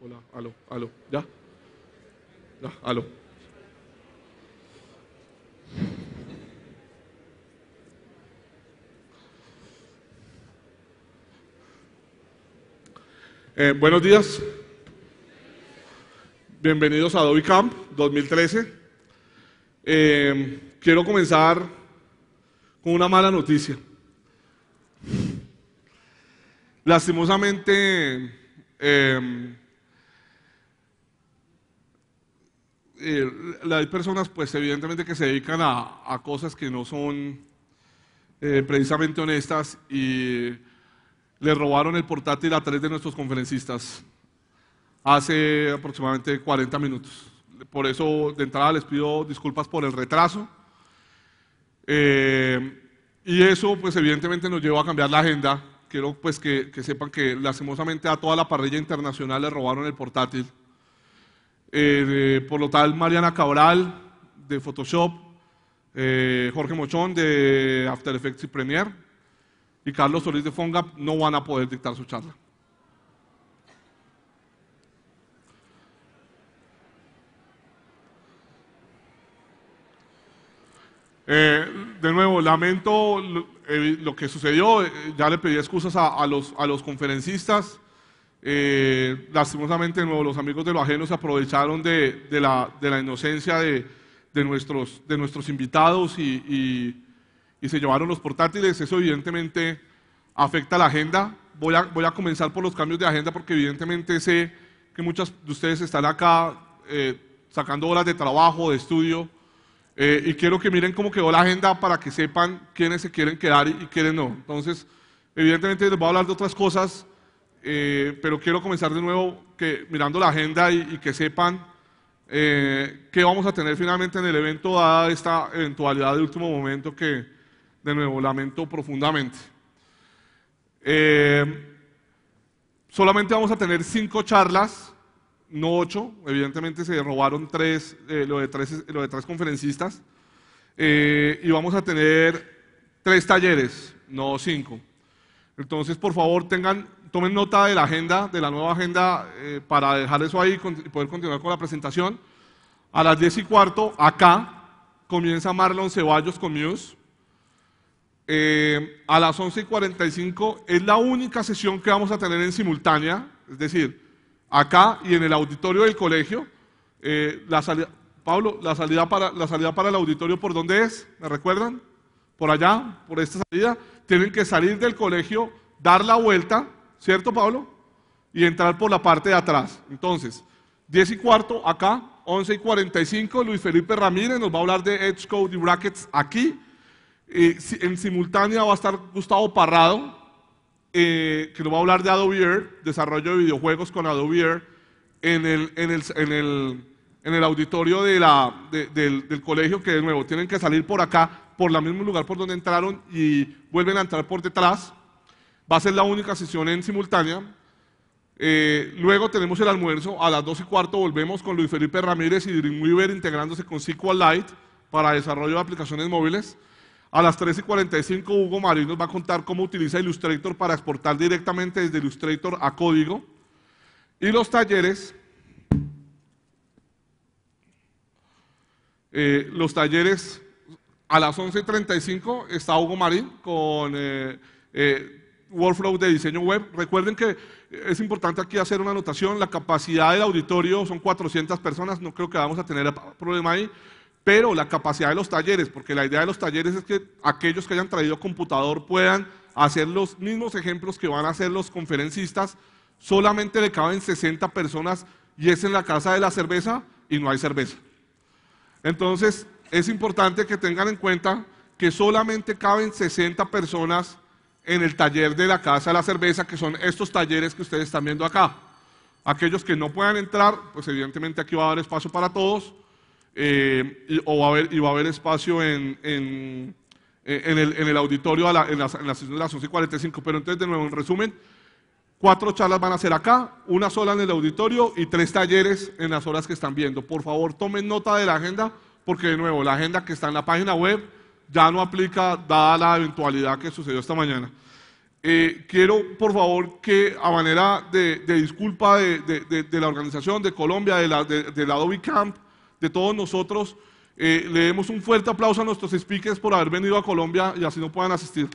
Hola, aló, aló, ya. Ya, aló. Eh, buenos días. Bienvenidos a Adobe Camp 2013. Eh, quiero comenzar con una mala noticia. Lastimosamente, eh, Eh, hay personas, pues evidentemente, que se dedican a, cosas que no son eh, precisamente honestas y le robaron el portátil a tres de nuestros conferencistas hace aproximadamente 40 minutos. Por eso, de entrada, les pido disculpas por el retraso. Eh, y eso, pues evidentemente, nos llevó a cambiar la agenda. Quiero pues que sepan que lastimosamente a toda la parrilla internacional le robaron el portátil eh, por lo tal Mariana Cabral de Photoshop, eh, Jorge Mochón de After Effects y Premiere y Carlos Solís de Fongap no van a poder dictar su charla. Eh, de nuevo, lamento lo, que sucedió, ya le pedí excusas a, los, a los conferencistas. Eh, lastimosamente los amigos de los ajenos se aprovecharon de, la, inocencia de, nuestros, de nuestros invitados y, y, se llevaron los portátiles. Eso evidentemente afecta la agenda. Voy a, voy a comenzar por los cambios de agenda porque evidentemente sé que muchas de ustedes están acá eh, sacando horas de trabajo, de estudio, eh, y quiero que miren cómo quedó la agenda para que sepan quiénes se quieren quedar y, y quiénes no. Entonces, evidentemente les voy a hablar de otras cosas eh, pero quiero comenzar de nuevo que, mirando la agenda y, que sepan eh, qué vamos a tener finalmente en el evento, dada esta eventualidad de último momento que, de nuevo, lamento profundamente. Eh, solamente vamos a tener cinco charlas, no ocho, evidentemente se robaron tres, lo, de tres lo de tres conferencistas, y vamos a tener tres talleres, no cinco. Entonces, por favor, tengan Tomen nota de la agenda, de la nueva agenda, eh, para dejar eso ahí y poder continuar con la presentación. A las 10 y cuarto, acá, comienza Marlon Ceballos con Muse. Eh, a las 11 y 45 es la única sesión que vamos a tener en simultánea, es decir, acá y en el auditorio del colegio. Eh, la Pablo, la salida, para, la salida para el auditorio, ¿por dónde es? ¿Me recuerdan? Por allá, por esta salida. Tienen que salir del colegio, dar la vuelta ¿cierto Pablo? Y entrar por la parte de atrás. Entonces, 10 y cuarto acá, 11 y 45, Luis Felipe Ramírez nos va a hablar de Edge Code y Brackets aquí. en simultánea va a estar Gustavo Parrado, eh, que nos va a hablar de Adobe Air, desarrollo de videojuegos con Adobe Air, en el, auditorio del, colegio, que de nuevo tienen que salir por acá, por el mismo lugar por donde entraron y vuelven a entrar por detrás va a ser la única sesión en simultánea. Eh, luego tenemos el almuerzo, a las 2 y cuarto volvemos con Luis Felipe Ramírez y Dreamweaver integrándose con SQLite para desarrollo de aplicaciones móviles. A las 3 y 45 Hugo Marín nos va a contar cómo utiliza Illustrator para exportar directamente desde Illustrator a código. Y los talleres, eh, los talleres a las y 11 35 está Hugo Marín con eh, workflow de diseño web. Recuerden que es importante aquí hacer una anotación, la capacidad del auditorio son 400 personas, no creo que vamos a tener problema ahí, pero la capacidad de los talleres, porque la idea de los talleres es que aquellos que hayan traído computador puedan hacer los mismos ejemplos que van a hacer los conferencistas, solamente le caben 60 personas y es en la casa de la cerveza y no hay cerveza. Entonces, es importante que tengan en cuenta que solamente caben 60 personas en el taller de la Casa de la Cerveza, que son estos talleres que ustedes están viendo acá. Aquellos que no puedan entrar, pues evidentemente aquí va a haber espacio para todos, eh, y, o va a haber, va a haber espacio en, eh, el, auditorio a en, la, sesión de las 11 45. Pero entonces, de nuevo, en resumen, cuatro charlas van a ser acá, una sola en el auditorio y tres talleres en las horas que están viendo. Por favor, tomen nota de la agenda, porque de nuevo, la agenda que está en la página web ya no aplica dada la eventualidad que sucedió esta mañana. Eh, quiero, por favor, que a manera de, disculpa de, la organización, de Colombia, de la, de, Adobe Camp, de todos nosotros, eh, le demos un fuerte aplauso a nuestros speakers por haber venido a Colombia y así no puedan asistir.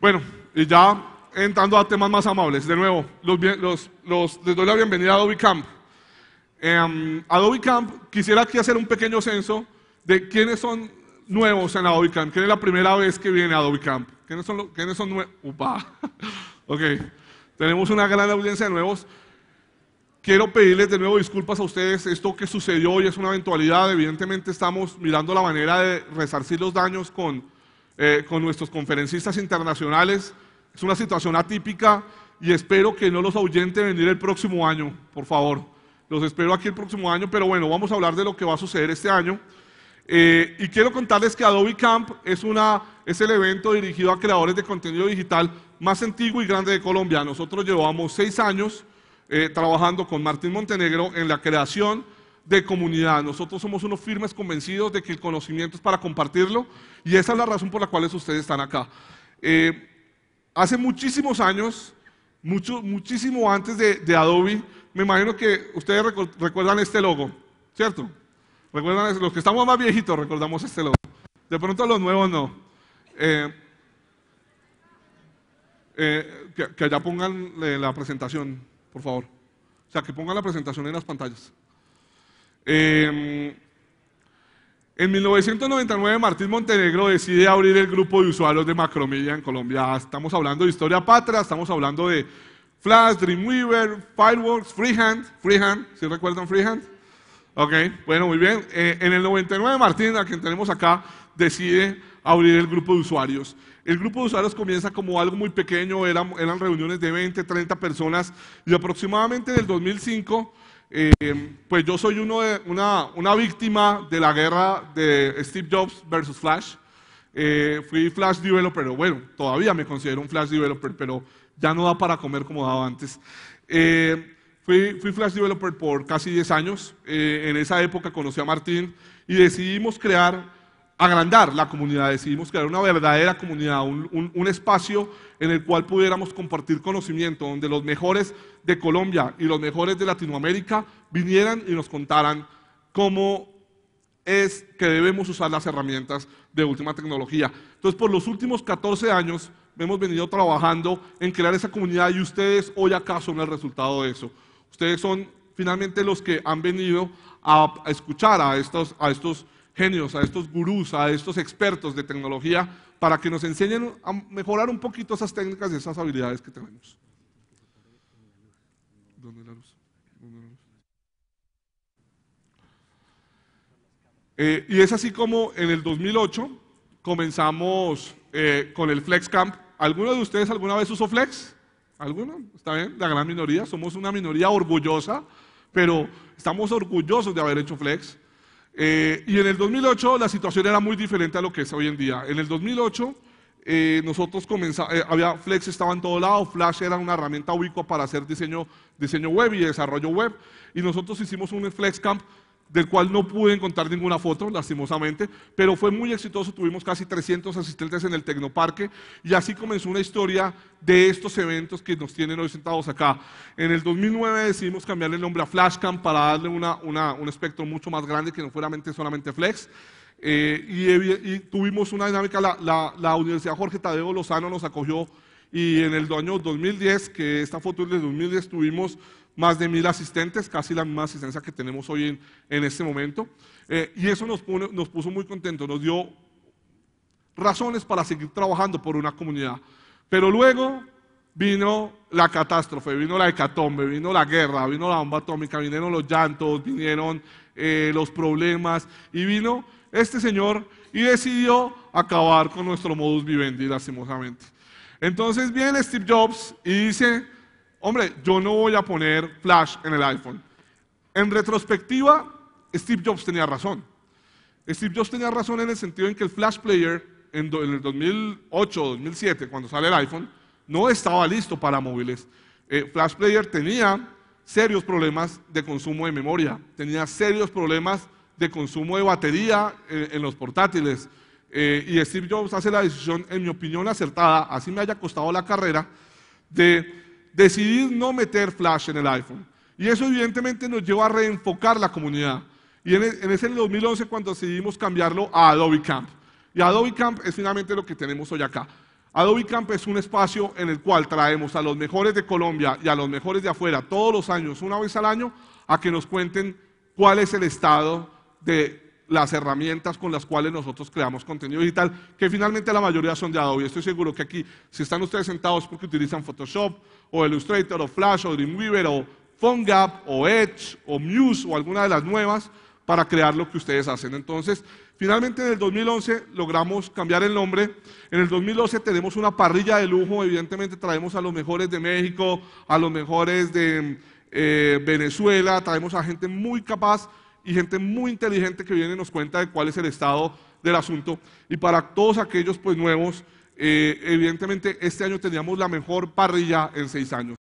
Bueno, y ya entrando a temas más amables. De nuevo, los, les doy la bienvenida a Adobe Camp. A em, Adobe Camp, quisiera aquí hacer un pequeño censo de quiénes son nuevos en Adobe Camp. ¿Quién es la primera vez que viene a Adobe Camp? ¿Quiénes son, quiénes son nuevos? ¡Upa! ok, tenemos una gran audiencia de nuevos. Quiero pedirles de nuevo disculpas a ustedes. Esto que sucedió hoy es una eventualidad. Evidentemente estamos mirando la manera de resarcir los daños con, eh, con nuestros conferencistas internacionales. Es una situación atípica y espero que no los ahuyente venir el próximo año, por favor. Los espero aquí el próximo año, pero bueno, vamos a hablar de lo que va a suceder este año. Eh, y quiero contarles que Adobe Camp es, una, es el evento dirigido a creadores de contenido digital más antiguo y grande de Colombia. Nosotros llevamos seis años eh, trabajando con Martín Montenegro en la creación de comunidad. Nosotros somos unos firmes convencidos de que el conocimiento es para compartirlo y esa es la razón por la cual ustedes están acá. Eh, hace muchísimos años, muchísimo antes de, Adobe, me imagino que ustedes recuerdan este logo, ¿cierto? Recuerdan, los que estamos más viejitos recordamos este logo. De pronto los nuevos no. Eh, eh, que, allá pongan eh, la presentación, por favor. O sea, que pongan la presentación en las pantallas. En 1999 Martín Montenegro decide abrir el grupo de usuarios de Macromedia en Colombia. Estamos hablando de historia patria, estamos hablando de Flash, Dreamweaver, Fireworks, Freehand, Freehand, ¿sí recuerdan Freehand? Ok, bueno, muy bien. Eh, en el 99 Martín, a quien tenemos acá, decide abrir el grupo de usuarios. El grupo de usuarios comienza como algo muy pequeño, eran, reuniones de 20, 30 personas y aproximadamente en 2005 eh, pues yo soy uno de, una, víctima de la guerra de Steve Jobs versus Flash. Eh, fui Flash developer, pero bueno, todavía me considero un Flash developer, pero ya no da para comer como daba antes. Eh, fui, fui, Flash developer por casi 10 años. en esa época conocí a Martín y decidimos crear agrandar la comunidad, decidimos crear una verdadera comunidad, un, espacio en el cual pudiéramos compartir conocimiento, donde los mejores de Colombia y los mejores de Latinoamérica vinieran y nos contaran cómo es que debemos usar las herramientas de última tecnología. Entonces, por los últimos 14 años hemos venido trabajando en crear esa comunidad y ustedes hoy acá son el resultado de eso. Ustedes son finalmente los que han venido a, a escuchar a estos... A estos genios, a estos gurús, a estos expertos de tecnología, para que nos enseñen a mejorar un poquito esas técnicas y esas habilidades que tenemos. Eh, y es así como en el 2008 comenzamos eh, con el Flex Camp. ¿Alguno de ustedes alguna vez usó Flex? ¿Alguno? ¿Está bien? La gran minoría. Somos una minoría orgullosa, pero estamos orgullosos de haber hecho Flex. Eh, y en el 2008 la situación era muy diferente a lo que es hoy en día. En el 2008 eh, nosotros comenzamos, eh, Flex estaba en todo lado, Flash era una herramienta ubicua para hacer diseño, diseño web y desarrollo web. Y nosotros hicimos un FlexCamp, del cual no pude encontrar ninguna foto, lastimosamente, pero fue muy exitoso, tuvimos casi 300 asistentes en el Tecnoparque y así comenzó una historia de estos eventos que nos tienen hoy sentados acá. En el 2009 decidimos cambiarle el nombre a Flashcam para darle un espectro mucho más grande que no fuera solamente Flex. Eh, y, tuvimos una dinámica, la Universidad Jorge Tadeo Lozano nos acogió y en el año 2010, que esta foto es de 2010, tuvimos más de mil asistentes, casi la misma asistencia que tenemos hoy en, este momento. Eh, y eso nos, puso muy contentos, nos dio razones para seguir trabajando por una comunidad. Pero luego vino la catástrofe, vino la hecatombe, vino la guerra, vino la bomba atómica, vinieron los llantos, vinieron eh, los problemas y vino este señor y decidió acabar con nuestro modus vivendi lastimosamente. Entonces viene Steve Jobs y dice, hombre, yo no voy a poner flash en el iPhone. En retrospectiva, Steve Jobs tenía razón. Steve Jobs tenía razón en el sentido en que el flash player en, el 2008 2007, cuando sale el iPhone, no estaba listo para móviles. Eh, flash player tenía serios problemas de consumo de memoria, tenía serios problemas de consumo de batería eh, en los portátiles. Eh, y Steve Jobs hace la decisión, en mi opinión acertada, así me haya costado la carrera, de decidir no meter flash en el iPhone. Y eso evidentemente nos lleva a reenfocar la comunidad. Y en, e, en ese 2011 cuando decidimos cambiarlo a Adobe Camp. Y Adobe Camp es finalmente lo que tenemos hoy acá. Adobe Camp es un espacio en el cual traemos a los mejores de Colombia y a los mejores de afuera todos los años, una vez al año, a que nos cuenten cuál es el estado de las herramientas con las cuales nosotros creamos contenido digital, que finalmente la mayoría son de Adobe. Estoy seguro que aquí, si están ustedes sentados porque utilizan Photoshop o Illustrator o Flash o Dreamweaver o PhoneGap o Edge o Muse o alguna de las nuevas para crear lo que ustedes hacen. Entonces, finalmente en el 2011 logramos cambiar el nombre. En el 2012 tenemos una parrilla de lujo, evidentemente traemos a los mejores de México, a los mejores de eh, Venezuela, traemos a gente muy capaz y gente muy inteligente que viene y nos cuenta de cuál es el estado del asunto. Y para todos aquellos pues nuevos, eh, evidentemente este año teníamos la mejor parrilla en seis años.